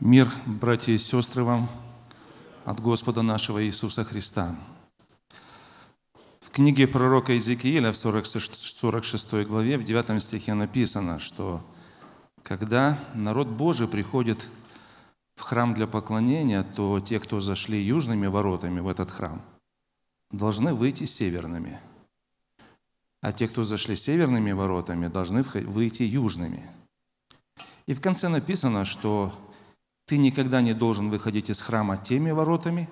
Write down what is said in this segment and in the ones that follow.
Мир, братья и сестры, вам от Господа нашего Иисуса Христа. В книге пророка Иезекииля в 46 главе, в 9 стихе написано, что когда народ Божий приходит в храм для поклонения, то те, кто зашли южными воротами в этот храм, должны выйти северными. А те, кто зашли северными воротами, должны выйти южными. И в конце написано, что ты никогда не должен выходить из храма теми воротами,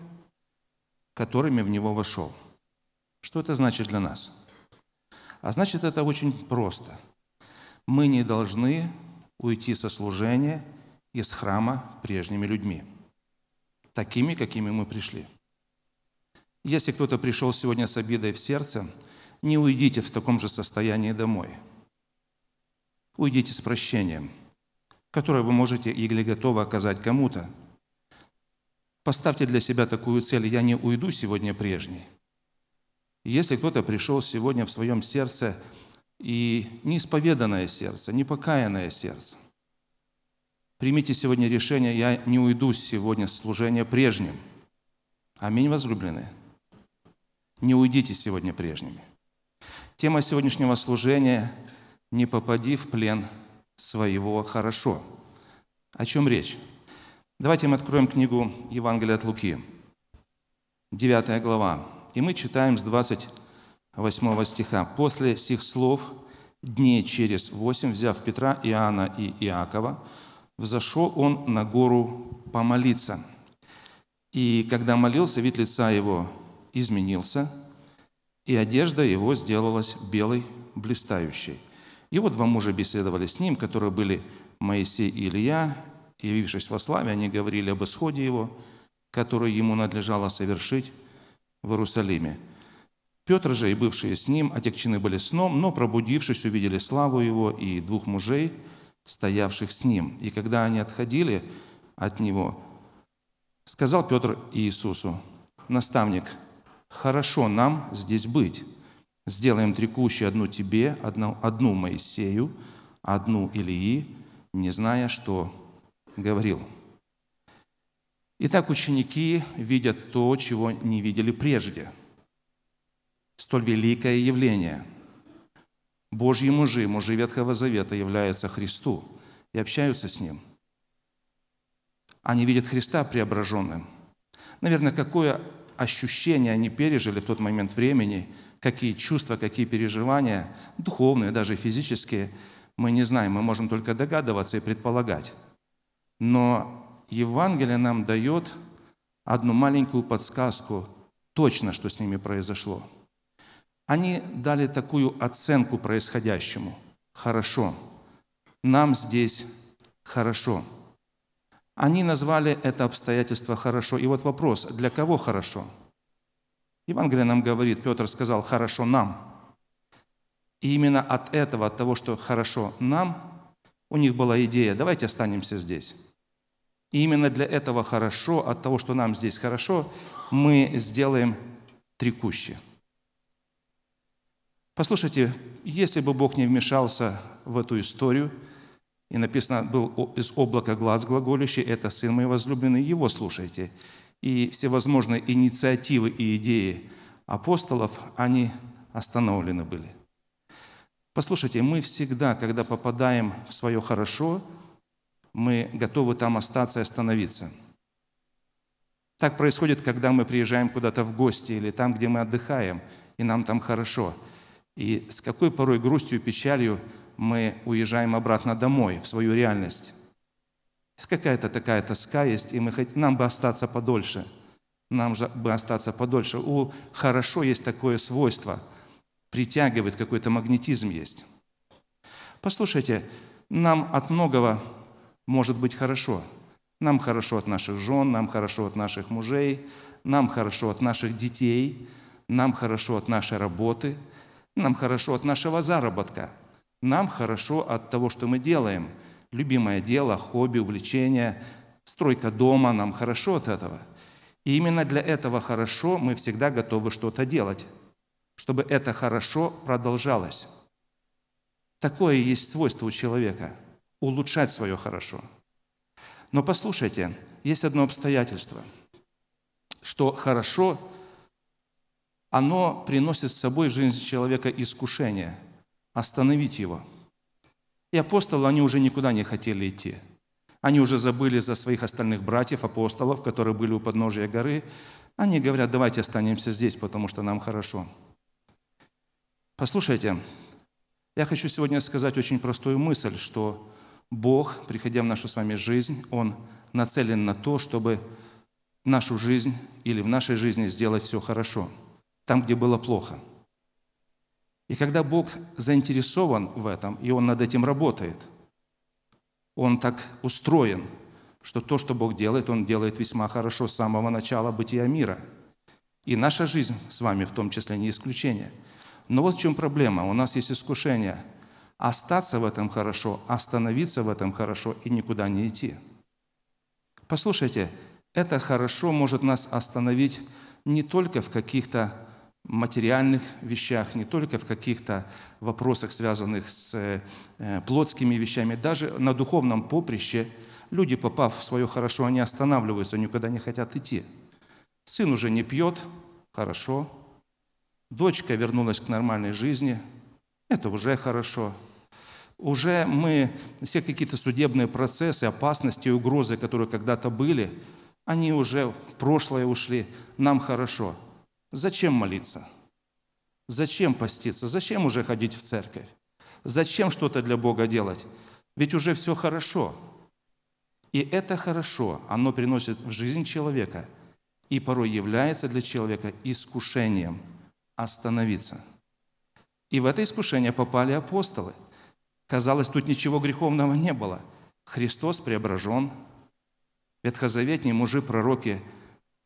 которыми в него вошел. Что это значит для нас? А значит, это очень просто. Мы не должны уйти со служения из храма прежними людьми, такими, какими мы пришли. Если кто-то пришел сегодня с обидой в сердце, не уйдите в таком же состоянии домой. Уйдите с прощением – которое вы можете или готовы оказать кому-то. Поставьте для себя такую цель «Я не уйду сегодня прежней». Если кто-то пришел сегодня в своем сердце и неисповеданное сердце, непокаянное сердце, примите сегодня решение «Я не уйду сегодня с служения прежним». Аминь, возлюбленные. Не уйдите сегодня прежними. Тема сегодняшнего служения «Не попади в плен своего хорошо. О чем речь? Давайте мы откроем книгу Евангелия от Луки, 9 глава. И мы читаем с 28 стиха. «После сих слов дней через восемь, взяв Петра, Иоанна и Иакова, взошел он на гору помолиться. И когда молился, вид лица его изменился, и одежда его сделалась белой, блистающей. И вот два мужа беседовали с ним, которые были Моисей и Илья, явившись во славе, они говорили об исходе его, который ему надлежало совершить в Иерусалиме. Петр же и бывшие с ним отягчены были сном, но, пробудившись, увидели славу его и двух мужей, стоявших с ним. И когда они отходили от него, сказал Петр Иисусу, «Наставник, хорошо нам здесь быть, Сделаем три кущи, одну тебе, одну, одну Моисею, одну Илии, не зная, что говорил. Итак, ученики видят то, чего не видели прежде. Столь великое явление. Божьи мужи, мужи Ветхого Завета являются Христу и общаются с Ним. Они видят Христа преображенным. Наверное, какое ощущение они пережили в тот момент времени – какие чувства, какие переживания, духовные, даже физические, мы не знаем, мы можем только догадываться и предполагать. Но Евангелие нам дает одну маленькую подсказку точно, что с ними произошло. Они дали такую оценку происходящему. Хорошо. Нам здесь хорошо. Они назвали это обстоятельство хорошо. И вот вопрос, для кого хорошо? Хорошо. Евангелие нам говорит, Петр сказал, хорошо нам. И именно от этого, от того, что хорошо нам, у них была идея, давайте останемся здесь. И именно для этого хорошо, от того, что нам здесь хорошо, мы сделаем три кущи. Послушайте, если бы Бог не вмешался в эту историю, и написано, был из облака глаз глаголющий, это сын мой возлюбленный, его слушайте и всевозможные инициативы и идеи апостолов, они остановлены были. Послушайте, мы всегда, когда попадаем в свое хорошо, мы готовы там остаться и остановиться. Так происходит, когда мы приезжаем куда-то в гости или там, где мы отдыхаем, и нам там хорошо. И с какой порой грустью и печалью мы уезжаем обратно домой, в свою реальность. Какая-то такая тоска есть, и мы хотим, нам бы остаться подольше. Нам же бы остаться подольше. У хорошо есть такое свойство. Притягивает, какой-то магнетизм есть. Послушайте, нам от многого может быть хорошо. Нам хорошо от наших жен, нам хорошо от наших мужей, нам хорошо от наших детей, нам хорошо от нашей работы, нам хорошо от нашего заработка, нам хорошо от того, что мы делаем – любимое дело, хобби, увлечение, стройка дома, нам хорошо от этого. И именно для этого хорошо мы всегда готовы что-то делать, чтобы это хорошо продолжалось. Такое есть свойство у человека – улучшать свое хорошо. Но послушайте, есть одно обстоятельство, что хорошо, оно приносит с собой в жизнь человека искушение остановить его – и апостолы, они уже никуда не хотели идти. Они уже забыли за своих остальных братьев, апостолов, которые были у подножия горы. Они говорят, давайте останемся здесь, потому что нам хорошо. Послушайте, я хочу сегодня сказать очень простую мысль, что Бог, приходя в нашу с вами жизнь, Он нацелен на то, чтобы нашу жизнь или в нашей жизни сделать все хорошо, там, где было плохо – и когда Бог заинтересован в этом, и Он над этим работает, Он так устроен, что то, что Бог делает, Он делает весьма хорошо с самого начала бытия мира. И наша жизнь с вами в том числе не исключение. Но вот в чем проблема. У нас есть искушение остаться в этом хорошо, остановиться в этом хорошо и никуда не идти. Послушайте, это хорошо может нас остановить не только в каких-то материальных вещах, не только в каких-то вопросах, связанных с э, плотскими вещами, даже на духовном поприще люди, попав в свое хорошо, они останавливаются, никуда не хотят идти. Сын уже не пьет, хорошо. Дочка вернулась к нормальной жизни, это уже хорошо. Уже мы, все какие-то судебные процессы, опасности, угрозы, которые когда-то были, они уже в прошлое ушли, нам хорошо – Зачем молиться? Зачем поститься? Зачем уже ходить в церковь? Зачем что-то для Бога делать? Ведь уже все хорошо. И это хорошо, оно приносит в жизнь человека и порой является для человека искушением остановиться. И в это искушение попали апостолы. Казалось, тут ничего греховного не было. Христос преображен. Ветхозаветные мужи-пророки,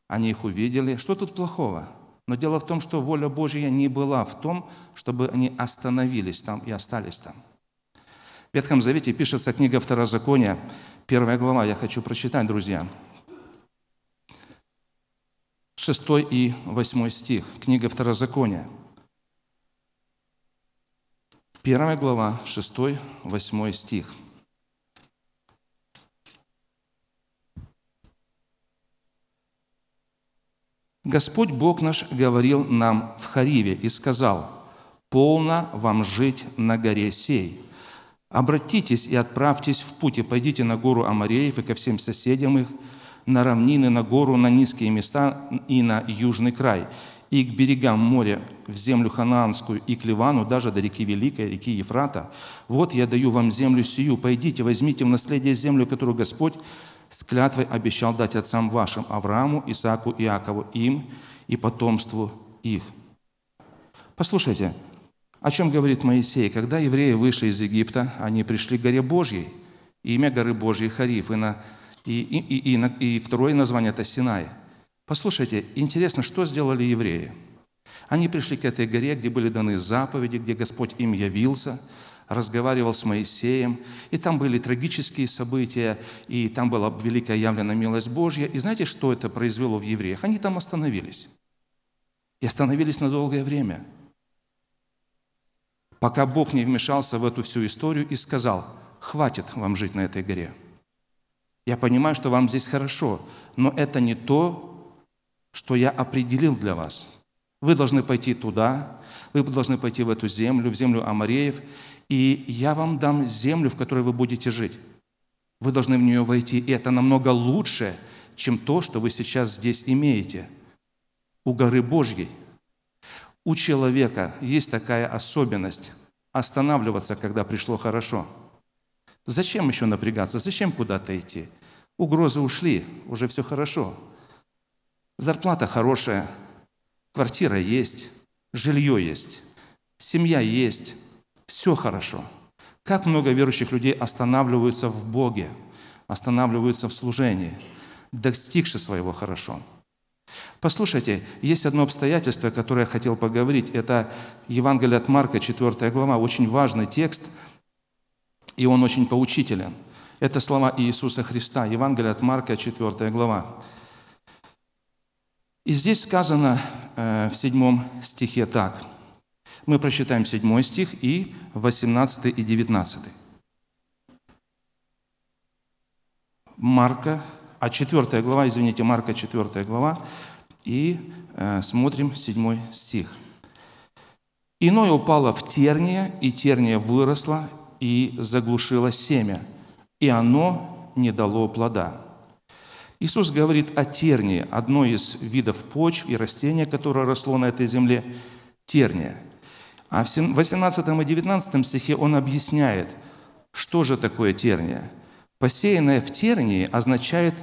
они их увидели. Что тут плохого? Но дело в том, что воля Божья не была в том, чтобы они остановились там и остались там. В Ветхом Завете пишется книга Второзакония, первая глава, я хочу прочитать, друзья. шестой и восьмой стих, книга Второзакония. Первая глава, шестой, восьмой стих – Господь Бог наш говорил нам в Хариве и сказал, «Полно вам жить на горе сей». Обратитесь и отправьтесь в путь, и пойдите на гору Амареев и ко всем соседям их, на равнины, на гору, на низкие места и на южный край, и к берегам моря, в землю Ханаанскую и к Ливану, даже до реки Великой, реки Ефрата. Вот я даю вам землю сию, пойдите, возьмите в наследие землю, которую Господь с клятвой обещал дать отцам вашим Аврааму, Исааку, Иакову, им и потомству их». Послушайте, о чем говорит Моисей? Когда евреи вышли из Египта, они пришли к горе Божьей. И имя горы Божьей Хариф. И, на, и, и, и, и, и второе название – это Синай. Послушайте, интересно, что сделали евреи? Они пришли к этой горе, где были даны заповеди, где Господь им явился – разговаривал с Моисеем, и там были трагические события, и там была великая явлена милость Божья. И знаете, что это произвело в евреях? Они там остановились. И остановились на долгое время. Пока Бог не вмешался в эту всю историю и сказал, хватит вам жить на этой горе. Я понимаю, что вам здесь хорошо, но это не то, что я определил для вас. Вы должны пойти туда, вы должны пойти в эту землю, в землю Амареев, и я вам дам землю, в которой вы будете жить. Вы должны в нее войти, и это намного лучше, чем то, что вы сейчас здесь имеете. У горы Божьей. У человека есть такая особенность останавливаться, когда пришло хорошо. Зачем еще напрягаться? Зачем куда-то идти? Угрозы ушли, уже все хорошо. Зарплата хорошая, квартира есть, жилье есть, семья есть, все хорошо. Как много верующих людей останавливаются в Боге, останавливаются в служении, достигши своего хорошо. Послушайте, есть одно обстоятельство, которое я хотел поговорить. Это Евангелие от Марка, 4 глава, очень важный текст, и он очень поучителен. Это слова Иисуса Христа, Евангелие от Марка, 4 глава. И здесь сказано э, в 7 стихе так – мы прочитаем 7 стих и 18 и 19. Марка, а 4 глава, извините, Марка 4 глава, и э, смотрим 7 стих. «Иное упало в терния, и терния выросла, и заглушила семя, и оно не дало плода». Иисус говорит о тернии, одной из видов почв и растения, которое росло на этой земле, терния – а в 18 и 19 стихе он объясняет, что же такое терния. Посеянное в тернии означает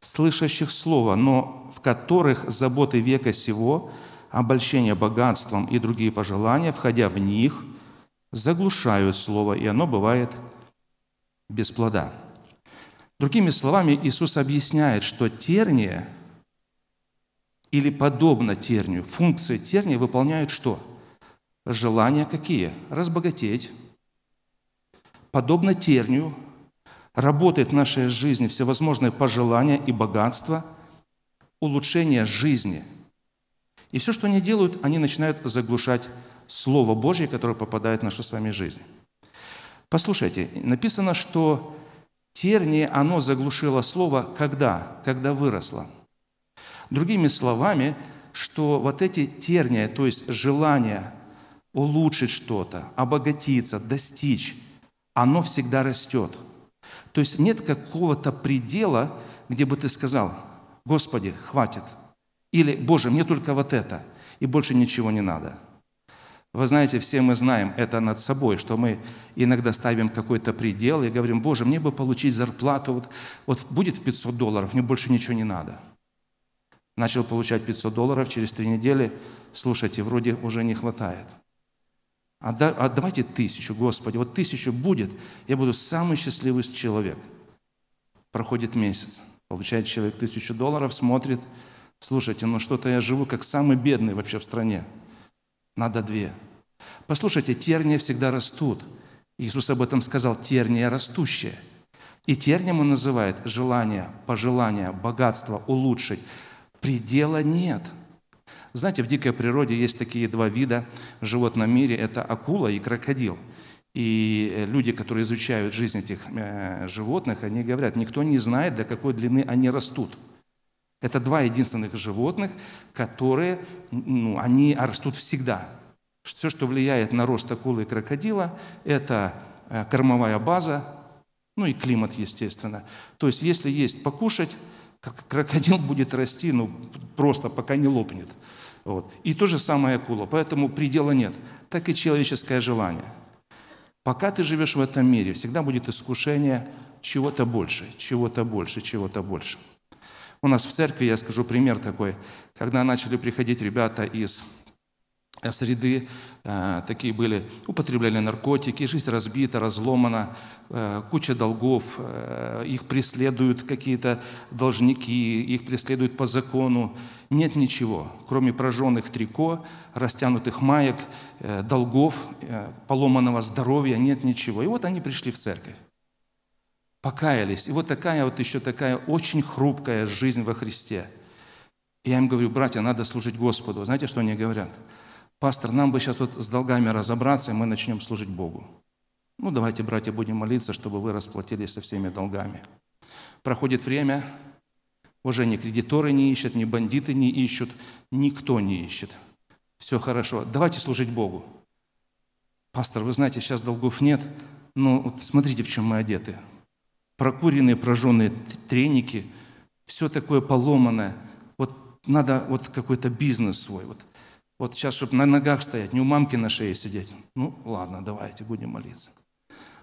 слышащих слова, но в которых заботы века сего, обольщение богатством и другие пожелания, входя в них, заглушают слово, и оно бывает без плода. Другими словами, Иисус объясняет, что терния или подобно тернию, функции терния выполняют что – желания какие? Разбогатеть. Подобно тернию, работает в нашей жизни всевозможные пожелания и богатства, улучшение жизни. И все, что они делают, они начинают заглушать Слово Божье, которое попадает в нашу с вами жизнь. Послушайте, написано, что терние, оно заглушило слово «когда», «когда выросло». Другими словами, что вот эти терния, то есть желания, улучшить что-то, обогатиться, достичь, оно всегда растет. То есть нет какого-то предела, где бы ты сказал, Господи, хватит. Или, Боже, мне только вот это, и больше ничего не надо. Вы знаете, все мы знаем это над собой, что мы иногда ставим какой-то предел и говорим, Боже, мне бы получить зарплату, вот, вот будет в 500 долларов, мне больше ничего не надо. Начал получать 500 долларов, через три недели, слушайте, вроде уже не хватает. Отда, а отдавайте а тысячу, Господи, вот тысячу будет, я буду самый счастливый человек. Проходит месяц, получает человек тысячу долларов, смотрит, слушайте, ну что-то я живу как самый бедный вообще в стране. Надо две. Послушайте, терния всегда растут. Иисус об этом сказал, терния растущая. И тернием он называет желание, пожелание, богатство улучшить. Предела нет – знаете, в дикой природе есть такие два вида в животном мире. Это акула и крокодил. И э, люди, которые изучают жизнь этих э, животных, они говорят, никто не знает, до какой длины они растут. Это два единственных животных, которые, ну, они растут всегда. Все, что влияет на рост акулы и крокодила, это э, кормовая база, ну и климат, естественно. То есть, если есть покушать, Крокодил будет расти, ну, просто пока не лопнет. Вот. И то же самое акула, поэтому предела нет. Так и человеческое желание. Пока ты живешь в этом мире, всегда будет искушение чего-то больше, чего-то больше, чего-то больше. У нас в церкви, я скажу пример такой, когда начали приходить ребята из среды, э, такие были, употребляли наркотики, жизнь разбита, разломана, э, куча долгов, э, их преследуют какие-то должники, их преследуют по закону. Нет ничего, кроме прожженных трико, растянутых маек, долгов, поломанного здоровья, нет ничего. И вот они пришли в церковь покаялись. И вот такая вот еще такая очень хрупкая жизнь во Христе. И я им говорю, братья, надо служить Господу. Знаете, что они говорят? пастор, нам бы сейчас вот с долгами разобраться, и мы начнем служить Богу. Ну, давайте, братья, будем молиться, чтобы вы расплатились со всеми долгами. Проходит время, уже ни кредиторы не ищут, ни бандиты не ищут, никто не ищет. Все хорошо, давайте служить Богу. Пастор, вы знаете, сейчас долгов нет, но вот смотрите, в чем мы одеты. Прокуренные, прожженные треники, все такое поломанное. Вот надо вот какой-то бизнес свой. Вот вот сейчас, чтобы на ногах стоять, не у мамки на шее сидеть. Ну, ладно, давайте, будем молиться.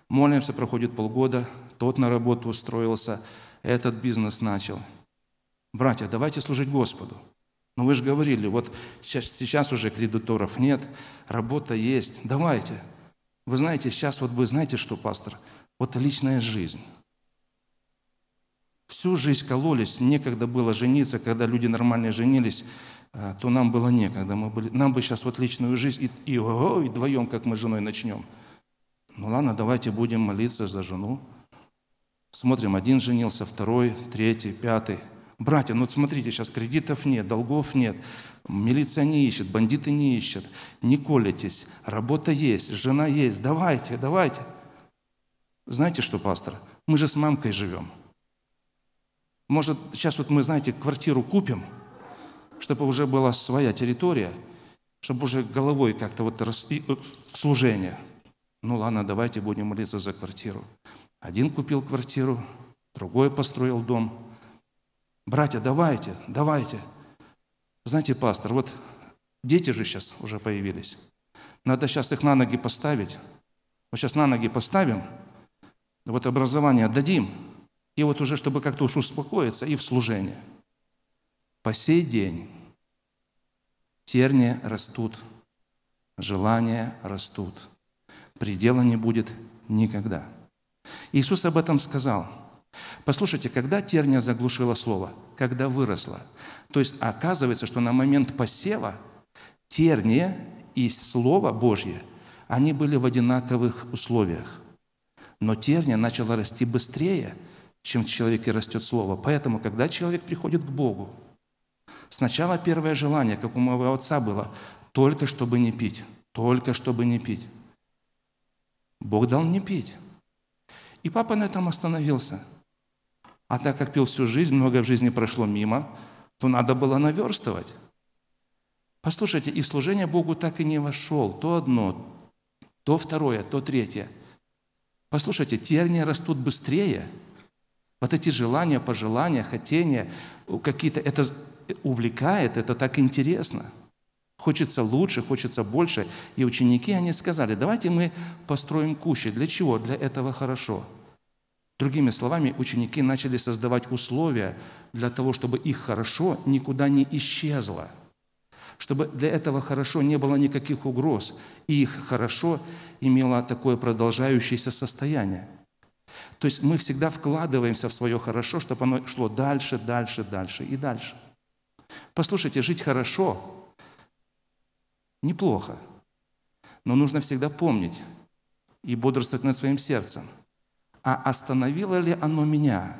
Молимся, проходит полгода, тот на работу устроился, этот бизнес начал. Братья, давайте служить Господу. Но ну, вы же говорили, вот сейчас, сейчас уже кредиторов нет, работа есть, давайте. Вы знаете, сейчас вот вы знаете что, пастор? Вот личная жизнь. Всю жизнь кололись, некогда было жениться, когда люди нормально женились, а, то нам было некогда. Мы были, нам бы сейчас вот личную жизнь и, и, ого, и вдвоем, как мы с женой начнем. Ну ладно, давайте будем молиться за жену. Смотрим, один женился, второй, третий, пятый. Братья, ну вот смотрите, сейчас кредитов нет, долгов нет, милиция не ищет, бандиты не ищут, не колитесь, работа есть, жена есть, давайте, давайте. Знаете что, пастор, мы же с мамкой живем. Может, сейчас вот мы, знаете, квартиру купим – чтобы уже была своя территория, чтобы уже головой как-то вот э, служение. Ну ладно, давайте будем молиться за квартиру. Один купил квартиру, другой построил дом. Братья, давайте, давайте. Знаете, пастор, вот дети же сейчас уже появились. Надо сейчас их на ноги поставить. Вот сейчас на ноги поставим, вот образование дадим, и вот уже, чтобы как-то уж успокоиться, и в служение. По сей день Терни растут, желания растут. Предела не будет никогда. Иисус об этом сказал. Послушайте, когда терния заглушила слово? Когда выросла. То есть оказывается, что на момент посева терния и Слово Божье, они были в одинаковых условиях. Но терния начала расти быстрее, чем в человеке растет Слово. Поэтому, когда человек приходит к Богу, Сначала первое желание, как у моего отца было, только чтобы не пить, только чтобы не пить. Бог дал не пить. И папа на этом остановился. А так как пил всю жизнь, многое в жизни прошло мимо, то надо было наверстывать. Послушайте, и служение Богу так и не вошел. То одно, то второе, то третье. Послушайте, тернии растут быстрее. Вот эти желания, пожелания, хотения, какие-то, это увлекает, это так интересно. Хочется лучше, хочется больше. И ученики, они сказали, давайте мы построим кущи. Для чего? Для этого хорошо. Другими словами, ученики начали создавать условия для того, чтобы их хорошо никуда не исчезло, чтобы для этого хорошо не было никаких угроз, и их хорошо имело такое продолжающееся состояние. То есть мы всегда вкладываемся в свое хорошо, чтобы оно шло дальше, дальше, дальше и дальше. Послушайте, жить хорошо неплохо, но нужно всегда помнить и бодрствовать над своим сердцем. А остановило ли оно меня?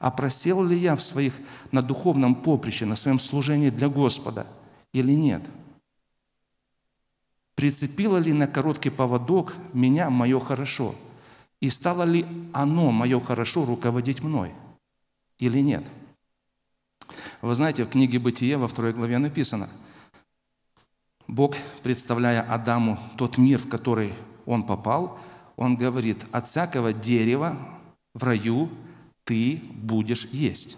А просел ли я в своих, на духовном поприще, на своем служении для Господа или нет? Прицепило ли на короткий поводок меня мое хорошо? И стало ли оно, мое хорошо, руководить мной или нет? – вы знаете, в книге «Бытие» во второй главе написано, Бог, представляя Адаму тот мир, в который он попал, он говорит, от всякого дерева в раю ты будешь есть.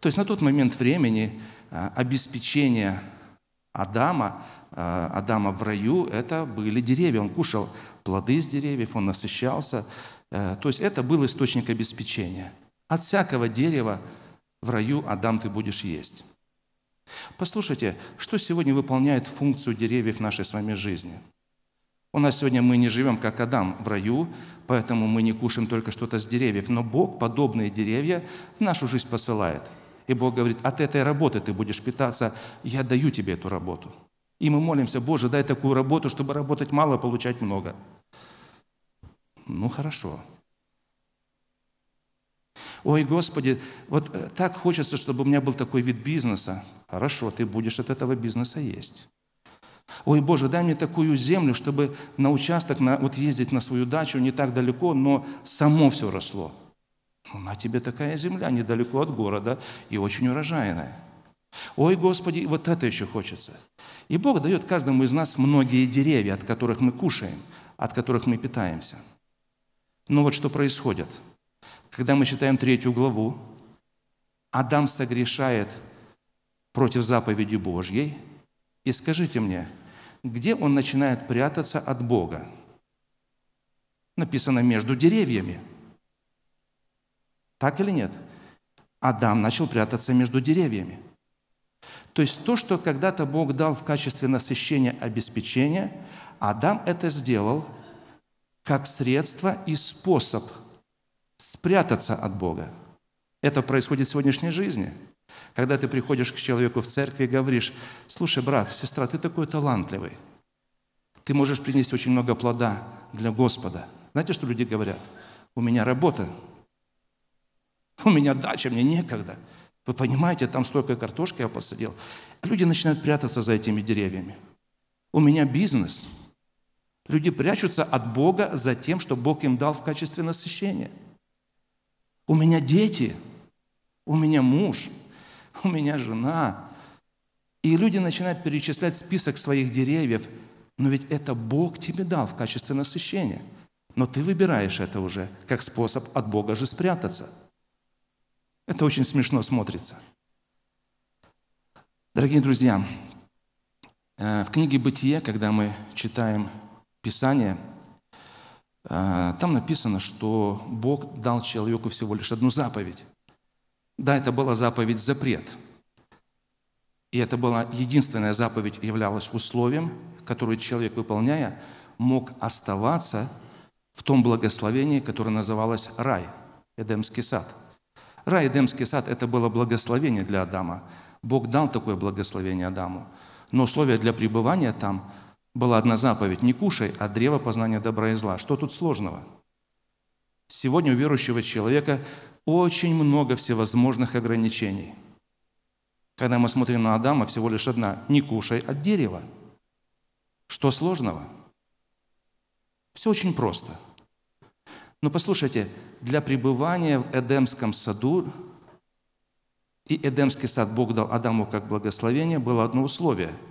То есть на тот момент времени а, обеспечение Адама, а, Адама в раю, это были деревья. Он кушал плоды из деревьев, он насыщался. Э, то есть это был источник обеспечения. От всякого дерева в раю Адам ты будешь есть. Послушайте, что сегодня выполняет функцию деревьев нашей с вами жизни – у нас сегодня мы не живем, как Адам, в раю, поэтому мы не кушаем только что-то с деревьев. Но Бог подобные деревья в нашу жизнь посылает. И Бог говорит, от этой работы ты будешь питаться, я даю тебе эту работу. И мы молимся, Боже, дай такую работу, чтобы работать мало, а получать много. Ну хорошо, Ой, Господи, вот э, так хочется, чтобы у меня был такой вид бизнеса. Хорошо, ты будешь от этого бизнеса есть. Ой, Боже, дай мне такую землю, чтобы на участок, на, вот ездить на свою дачу не так далеко, но само все росло. Ну, на тебе такая земля, недалеко от города и очень урожайная. Ой, Господи, вот это еще хочется. И Бог дает каждому из нас многие деревья, от которых мы кушаем, от которых мы питаемся. Но «Ну, вот что происходит – когда мы читаем третью главу, Адам согрешает против заповеди Божьей. И скажите мне, где он начинает прятаться от Бога? Написано между деревьями. Так или нет? Адам начал прятаться между деревьями. То есть то, что когда-то Бог дал в качестве насыщения обеспечения, Адам это сделал как средство и способ – спрятаться от Бога. Это происходит в сегодняшней жизни. Когда ты приходишь к человеку в церкви и говоришь, слушай, брат, сестра, ты такой талантливый. Ты можешь принести очень много плода для Господа. Знаете, что люди говорят? У меня работа, у меня дача, мне некогда. Вы понимаете, там столько картошки я посадил. Люди начинают прятаться за этими деревьями. У меня бизнес. Люди прячутся от Бога за тем, что Бог им дал в качестве насыщения – у меня дети, у меня муж, у меня жена. И люди начинают перечислять список своих деревьев, но ведь это Бог тебе дал в качестве насыщения. Но ты выбираешь это уже как способ от Бога же спрятаться. Это очень смешно смотрится. Дорогие друзья, э, в книге «Бытие», когда мы читаем Писание – а, там написано, что Бог дал человеку всего лишь одну заповедь. Да, это была заповедь запрет. И это была единственная заповедь, являлась условием, которое человек, выполняя, мог оставаться в том благословении, которое называлось рай, Эдемский сад. Рай, Эдемский сад – это было благословение для Адама. Бог дал такое благословение Адаму. Но условия для пребывания там была одна заповедь – не кушай а древо познания добра и зла. Что тут сложного? Сегодня у верующего человека очень много всевозможных ограничений. Когда мы смотрим на Адама, всего лишь одна – не кушай от дерева. Что сложного? Все очень просто. Но послушайте, для пребывания в Эдемском саду и Эдемский сад Бог дал Адаму как благословение, было одно условие –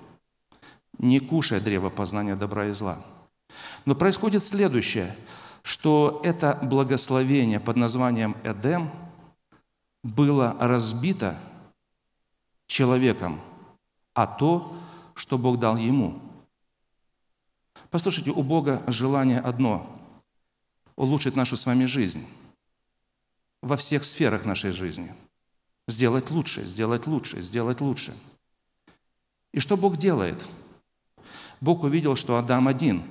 не кушая древо познания добра и зла. Но происходит следующее, что это благословение под названием Эдем было разбито человеком, а то, что Бог дал ему. Послушайте, у Бога желание одно – улучшить нашу с вами жизнь во всех сферах нашей жизни. Сделать лучше, сделать лучше, сделать лучше. И что Бог делает – Бог увидел, что Адам один.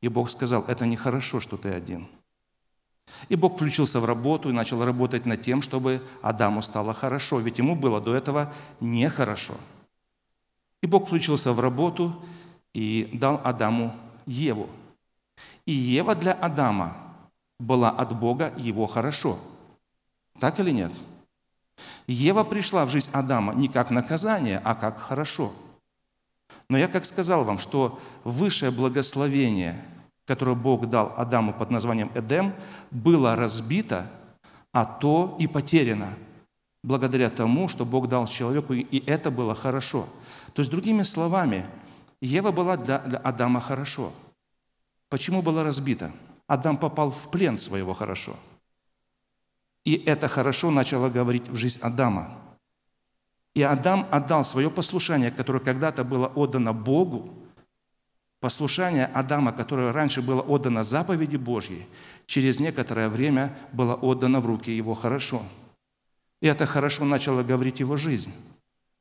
И Бог сказал, это нехорошо, что ты один. И Бог включился в работу и начал работать над тем, чтобы Адаму стало хорошо, ведь ему было до этого нехорошо. И Бог включился в работу и дал Адаму Еву. И Ева для Адама была от Бога его хорошо. Так или нет? Ева пришла в жизнь Адама не как наказание, а как хорошо – но я как сказал вам, что высшее благословение, которое Бог дал Адаму под названием Эдем, было разбито, а то и потеряно, благодаря тому, что Бог дал человеку, и это было хорошо. То есть, другими словами, Ева была для, для Адама хорошо. Почему была разбита? Адам попал в плен своего хорошо. И это хорошо начало говорить в жизнь Адама – и Адам отдал свое послушание, которое когда-то было отдано Богу, послушание Адама, которое раньше было отдано заповеди Божьей, через некоторое время было отдано в руки его хорошо. И это хорошо начало говорить его жизнь.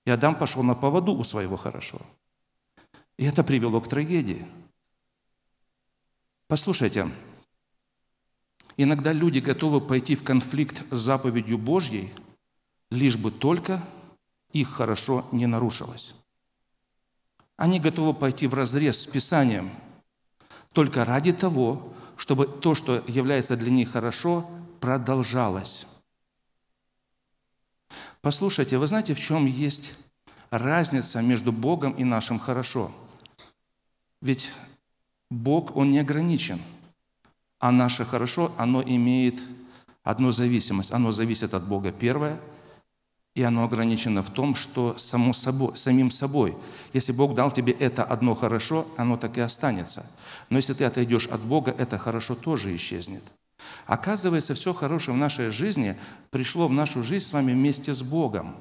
И Адам пошел на поводу у своего хорошо. И это привело к трагедии. Послушайте, иногда люди готовы пойти в конфликт с заповедью Божьей, лишь бы только их хорошо не нарушилось. Они готовы пойти в разрез с Писанием только ради того, чтобы то, что является для них хорошо, продолжалось. Послушайте, вы знаете, в чем есть разница между Богом и нашим хорошо? Ведь Бог, Он не ограничен, а наше хорошо, оно имеет одну зависимость. Оно зависит от Бога первое – и оно ограничено в том, что само собой, самим собой. Если Бог дал тебе это одно хорошо, оно так и останется. Но если ты отойдешь от Бога, это хорошо тоже исчезнет. Оказывается, все хорошее в нашей жизни пришло в нашу жизнь с вами вместе с Богом.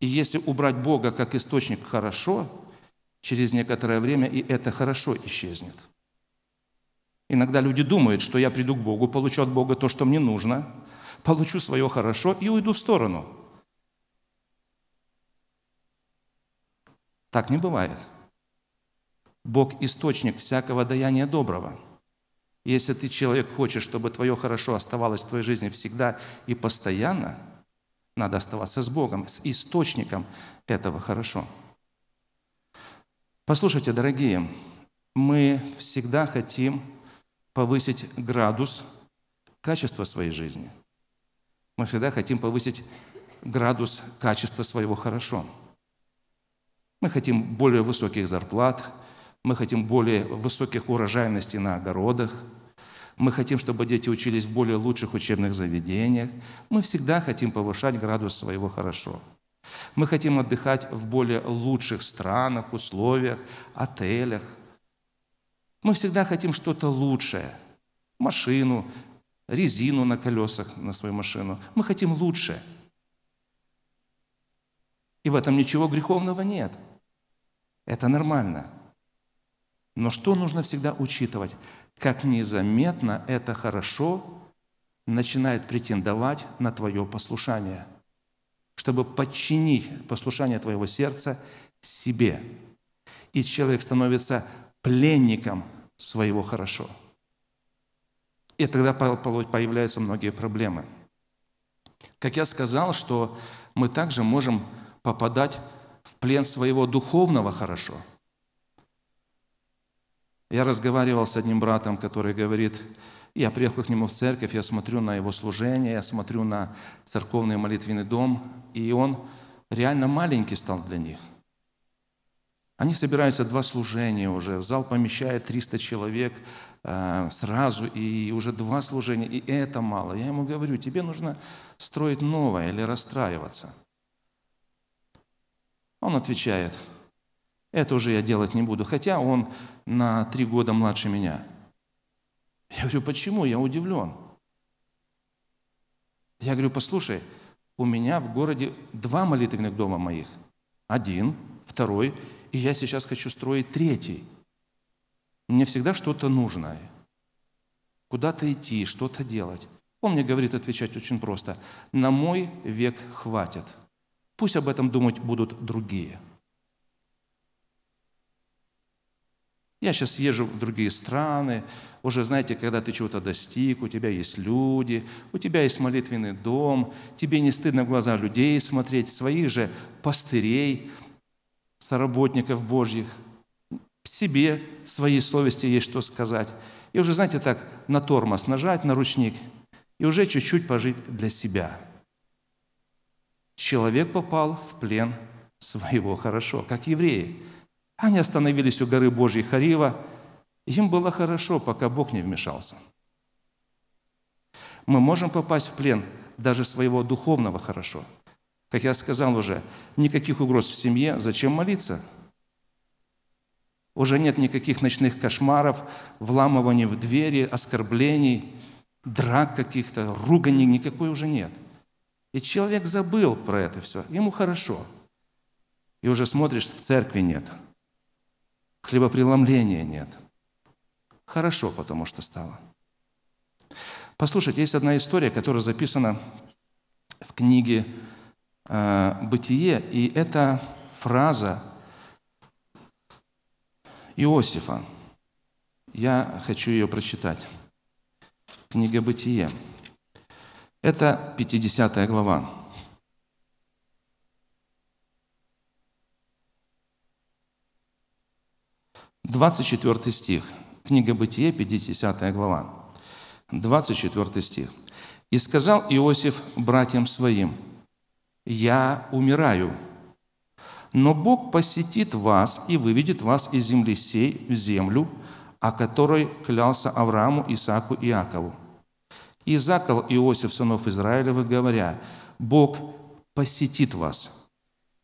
И если убрать Бога как источник «хорошо», через некоторое время и это «хорошо» исчезнет. Иногда люди думают, что я приду к Богу, получу от Бога то, что мне нужно – получу свое хорошо и уйду в сторону. Так не бывает. Бог – источник всякого даяния доброго. Если ты, человек, хочешь, чтобы твое хорошо оставалось в твоей жизни всегда и постоянно, надо оставаться с Богом, с источником этого хорошо. Послушайте, дорогие, мы всегда хотим повысить градус качества своей жизни – мы всегда хотим повысить градус качества своего «хорошо». Мы хотим более высоких зарплат, мы хотим более высоких урожайностей на огородах, мы хотим, чтобы дети учились в более лучших учебных заведениях. Мы всегда хотим повышать градус своего «хорошо». Мы хотим отдыхать в более лучших странах, условиях, отелях. Мы всегда хотим что-то лучшее. Машину, резину на колесах на свою машину. Мы хотим лучше. И в этом ничего греховного нет. Это нормально. Но что нужно всегда учитывать? Как незаметно это хорошо начинает претендовать на твое послушание, чтобы подчинить послушание твоего сердца себе. И человек становится пленником своего хорошо – и тогда появляются многие проблемы. Как я сказал, что мы также можем попадать в плен своего духовного хорошо. Я разговаривал с одним братом, который говорит, я приехал к нему в церковь, я смотрю на его служение, я смотрю на церковный молитвенный дом, и он реально маленький стал для них – они собираются два служения уже. В зал помещает 300 человек э, сразу, и уже два служения, и это мало. Я ему говорю, тебе нужно строить новое или расстраиваться. Он отвечает, это уже я делать не буду, хотя он на три года младше меня. Я говорю, почему? Я удивлен. Я говорю, послушай, у меня в городе два молитвенных дома моих. Один, второй и я сейчас хочу строить третий. Мне всегда что-то нужно. Куда-то идти, что-то делать. Он мне говорит отвечать очень просто. На мой век хватит. Пусть об этом думать будут другие. Я сейчас езжу в другие страны, уже, знаете, когда ты чего-то достиг, у тебя есть люди, у тебя есть молитвенный дом, тебе не стыдно в глаза людей смотреть, своих же пастырей – соработников Божьих. Себе, своей совести есть что сказать. И уже, знаете, так на тормоз нажать, на ручник, и уже чуть-чуть пожить для себя. Человек попал в плен своего хорошо, как евреи. Они остановились у горы Божьей Харива, им было хорошо, пока Бог не вмешался. Мы можем попасть в плен даже своего духовного хорошо – как я сказал уже, никаких угроз в семье, зачем молиться? Уже нет никаких ночных кошмаров, вламываний в двери, оскорблений, драк каких-то, руганий никакой уже нет. И человек забыл про это все, ему хорошо. И уже смотришь, в церкви нет, хлебопреломления нет. Хорошо, потому что стало. Послушайте, есть одна история, которая записана в книге Э, бытие, и это фраза Иосифа. Я хочу ее прочитать. Книга «Бытие». Это 50 глава. Двадцать четвертый стих. Книга Бытие, 50 глава. Двадцать четвертый стих. «И сказал Иосиф братьям своим, я умираю. Но Бог посетит вас и выведет вас из земли сей в землю, о которой клялся Аврааму, Исааку и Иакову. И закол Иосиф, сынов Израилевых, говоря, «Бог посетит вас,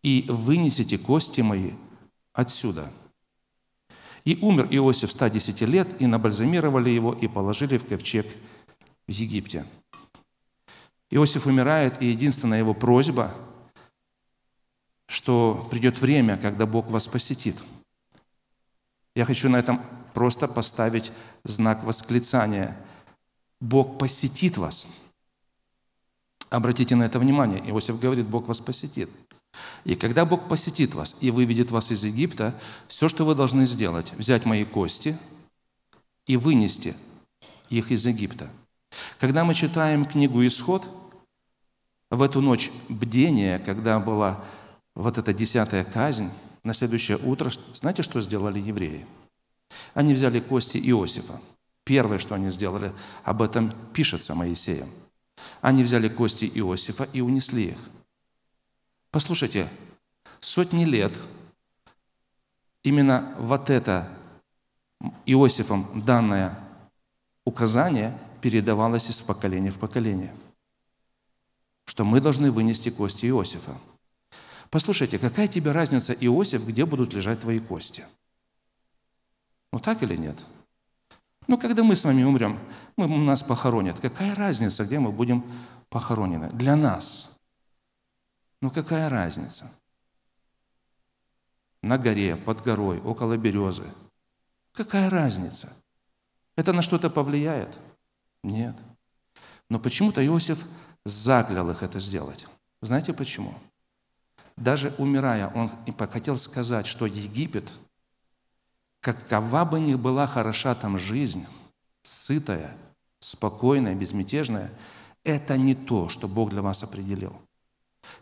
и вынесете кости мои отсюда». И умер Иосиф 110 лет, и набальзамировали его, и положили в ковчег в Египте. Иосиф умирает, и единственная его просьба, что придет время, когда Бог вас посетит. Я хочу на этом просто поставить знак восклицания. Бог посетит вас. Обратите на это внимание. Иосиф говорит, Бог вас посетит. И когда Бог посетит вас и выведет вас из Египта, все, что вы должны сделать, взять мои кости и вынести их из Египта. Когда мы читаем книгу «Исход», в эту ночь бдения, когда была вот эта десятая казнь, на следующее утро, знаете, что сделали евреи? Они взяли кости Иосифа. Первое, что они сделали, об этом пишется Моисеем. Они взяли кости Иосифа и унесли их. Послушайте, сотни лет именно вот это Иосифом данное указание передавалось из поколения в поколение что мы должны вынести кости Иосифа. Послушайте, какая тебе разница, Иосиф, где будут лежать твои кости? Ну так или нет? Ну, когда мы с вами умрем, мы, нас похоронят. Какая разница, где мы будем похоронены? Для нас. Ну, какая разница? На горе, под горой, около березы. Какая разница? Это на что-то повлияет? Нет. Но почему-то Иосиф заклял их это сделать. Знаете почему? Даже умирая, он хотел сказать, что Египет, какова бы ни была хороша там жизнь, сытая, спокойная, безмятежная, это не то, что Бог для вас определил.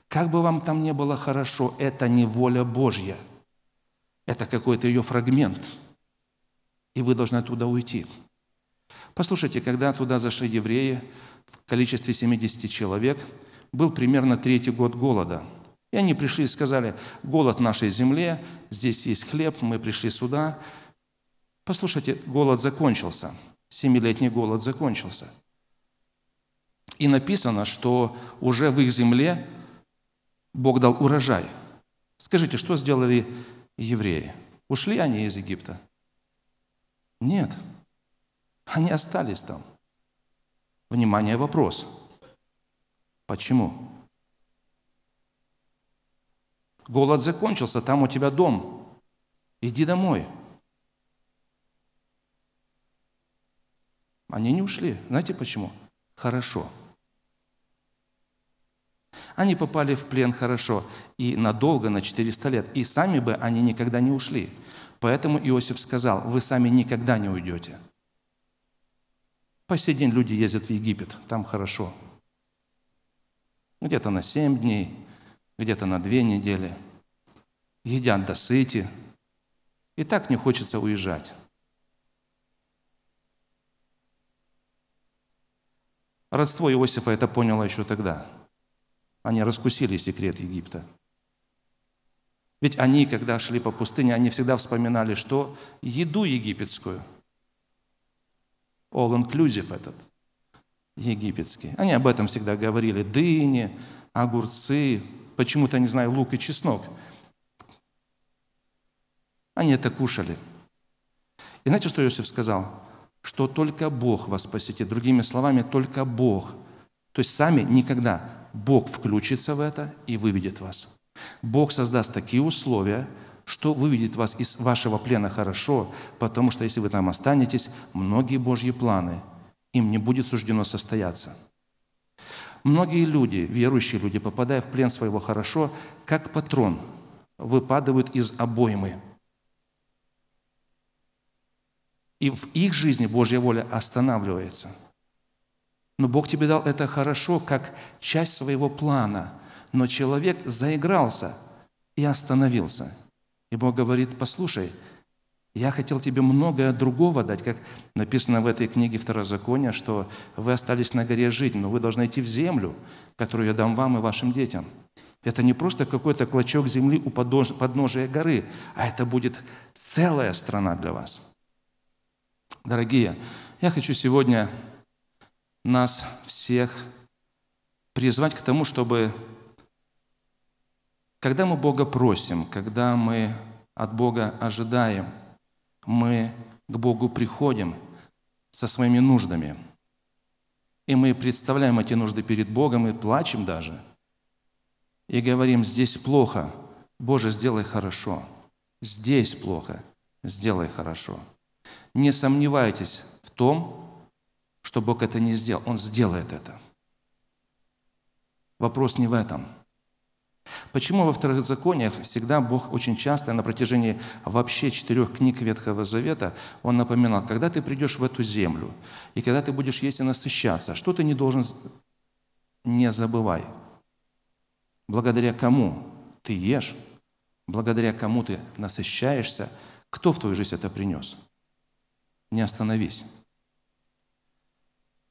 Как бы вам там ни было хорошо, это не воля Божья. Это какой-то ее фрагмент. И вы должны оттуда уйти. Послушайте, когда туда зашли евреи, в количестве 70 человек, был примерно третий год голода. И они пришли и сказали, голод нашей земле, здесь есть хлеб, мы пришли сюда. Послушайте, голод закончился, семилетний голод закончился. И написано, что уже в их земле Бог дал урожай. Скажите, что сделали евреи? Ушли они из Египта? Нет, они остались там – внимание, вопрос. Почему? Голод закончился, там у тебя дом. Иди домой. Они не ушли. Знаете почему? Хорошо. Они попали в плен хорошо и надолго, на 400 лет. И сами бы они никогда не ушли. Поэтому Иосиф сказал, вы сами никогда не уйдете. По сей день люди ездят в Египет, там хорошо. Где-то на семь дней, где-то на две недели. Едят до сыти. И так не хочется уезжать. Родство Иосифа это поняло еще тогда. Они раскусили секрет Египта. Ведь они, когда шли по пустыне, они всегда вспоминали, что еду египетскую – all-inclusive этот, египетский. Они об этом всегда говорили. Дыни, огурцы, почему-то, не знаю, лук и чеснок. Они это кушали. И знаете, что Иосиф сказал? Что только Бог вас посетит. Другими словами, только Бог. То есть сами никогда. Бог включится в это и выведет вас. Бог создаст такие условия, что выведет вас из вашего плена хорошо, потому что если вы там останетесь, многие Божьи планы им не будет суждено состояться. Многие люди, верующие люди, попадая в плен своего хорошо, как патрон, выпадают из обоймы. И в их жизни Божья воля останавливается. Но Бог тебе дал это хорошо, как часть своего плана. Но человек заигрался и остановился – и Бог говорит, послушай, я хотел тебе многое другого дать, как написано в этой книге Второзакония, что вы остались на горе жить, но вы должны идти в землю, которую я дам вам и вашим детям. Это не просто какой-то клочок земли у подножия горы, а это будет целая страна для вас. Дорогие, я хочу сегодня нас всех призвать к тому, чтобы когда мы Бога просим, когда мы от Бога ожидаем, мы к Богу приходим со своими нуждами. И мы представляем эти нужды перед Богом и плачем даже. И говорим, здесь плохо, Боже, сделай хорошо. Здесь плохо, сделай хорошо. Не сомневайтесь в том, что Бог это не сделал. Он сделает это. Вопрос не в этом – Почему во вторых Закониях всегда Бог очень часто на протяжении вообще четырех книг Ветхого Завета, Он напоминал, когда ты придешь в эту землю, и когда ты будешь есть и насыщаться, что ты не должен, не забывай, благодаря кому ты ешь, благодаря кому ты насыщаешься, кто в твою жизнь это принес. Не остановись.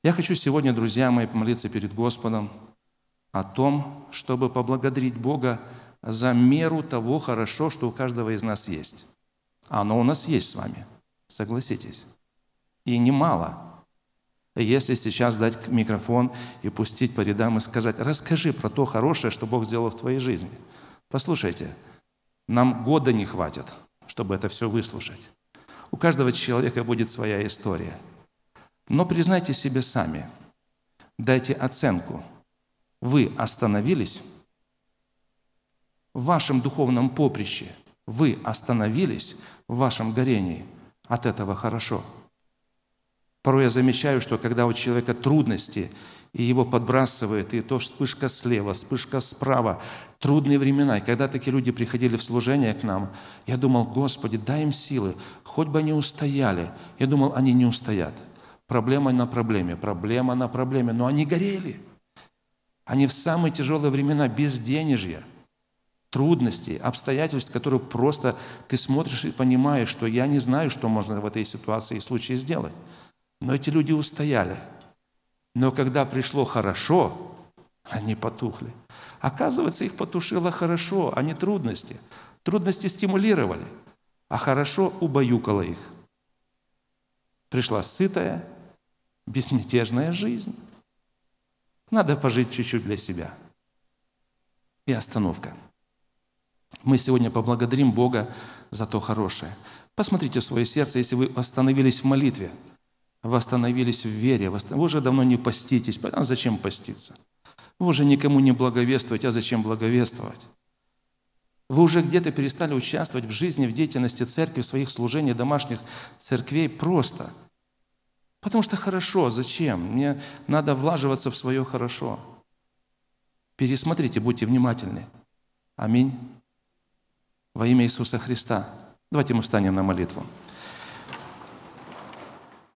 Я хочу сегодня, друзья мои, помолиться перед Господом, о том, чтобы поблагодарить Бога за меру того хорошо, что у каждого из нас есть. А оно у нас есть с вами, согласитесь. И немало. Если сейчас дать микрофон и пустить по рядам и сказать, расскажи про то хорошее, что Бог сделал в твоей жизни. Послушайте, нам года не хватит, чтобы это все выслушать. У каждого человека будет своя история. Но признайте себе сами, дайте оценку – вы остановились, в вашем духовном поприще вы остановились, в вашем горении, от этого хорошо. Порой я замечаю, что когда у человека трудности, и его подбрасывает, и то вспышка слева, вспышка справа, трудные времена. И когда такие люди приходили в служение к нам, я думал, Господи, дай им силы, хоть бы они устояли. Я думал, они не устоят. Проблема на проблеме, проблема на проблеме, но они горели – они в самые тяжелые времена безденежья, трудностей, обстоятельств, которые просто ты смотришь и понимаешь, что я не знаю, что можно в этой ситуации и случае сделать. Но эти люди устояли. Но когда пришло хорошо, они потухли. Оказывается, их потушило хорошо, а не трудности. Трудности стимулировали, а хорошо убаюкало их. Пришла сытая, безмятежная жизнь. Надо пожить чуть-чуть для себя. И остановка. Мы сегодня поблагодарим Бога за то хорошее. Посмотрите свое сердце, если вы остановились в молитве, восстановились в вере, вы уже давно не поститесь, а зачем поститься? Вы уже никому не благовествуете, а зачем благовествовать? Вы уже где-то перестали участвовать в жизни, в деятельности церкви, в своих служениях, домашних церквей просто – Потому что хорошо, зачем? Мне надо влаживаться в свое хорошо. Пересмотрите, будьте внимательны. Аминь. Во имя Иисуса Христа. Давайте мы встанем на молитву.